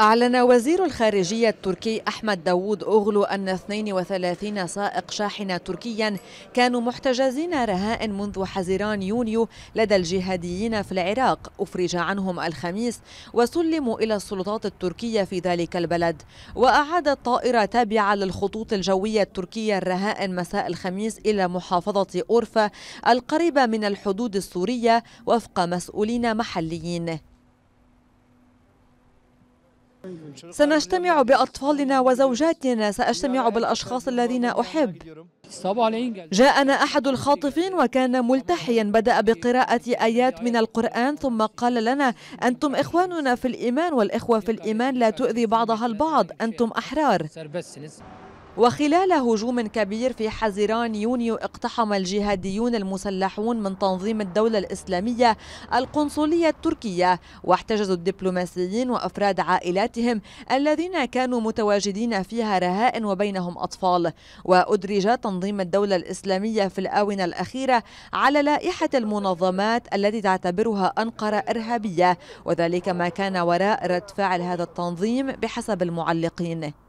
أعلن وزير الخارجية التركي أحمد داوود أوغلو أن 32 سائق شاحنة تركيا كانوا محتجزين رهائن منذ حزيران يونيو لدى الجهاديين في العراق أفرج عنهم الخميس وسلموا إلى السلطات التركية في ذلك البلد وأعادت طائرة تابعة للخطوط الجوية التركية الرهائن مساء الخميس إلى محافظة أورفا القريبة من الحدود السورية وفق مسؤولين محليين سنجتمع بأطفالنا وزوجاتنا سأجتمع بالأشخاص الذين أحب جاءنا أحد الخاطفين وكان ملتحيا بدأ بقراءة آيات من القرآن ثم قال لنا أنتم إخواننا في الإيمان والإخوة في الإيمان لا تؤذي بعضها البعض أنتم أحرار وخلال هجوم كبير في حزيران يونيو اقتحم الجهاديون المسلحون من تنظيم الدولة الإسلامية القنصلية التركية واحتجزوا الدبلوماسيين وأفراد عائلاتهم الذين كانوا متواجدين فيها رهائن وبينهم أطفال وأدرج تنظيم تنظيم الدولة الإسلامية في الآونة الأخيرة على لائحة المنظمات التي تعتبرها أنقرة إرهابية وذلك ما كان وراء رد فعل هذا التنظيم بحسب المعلقين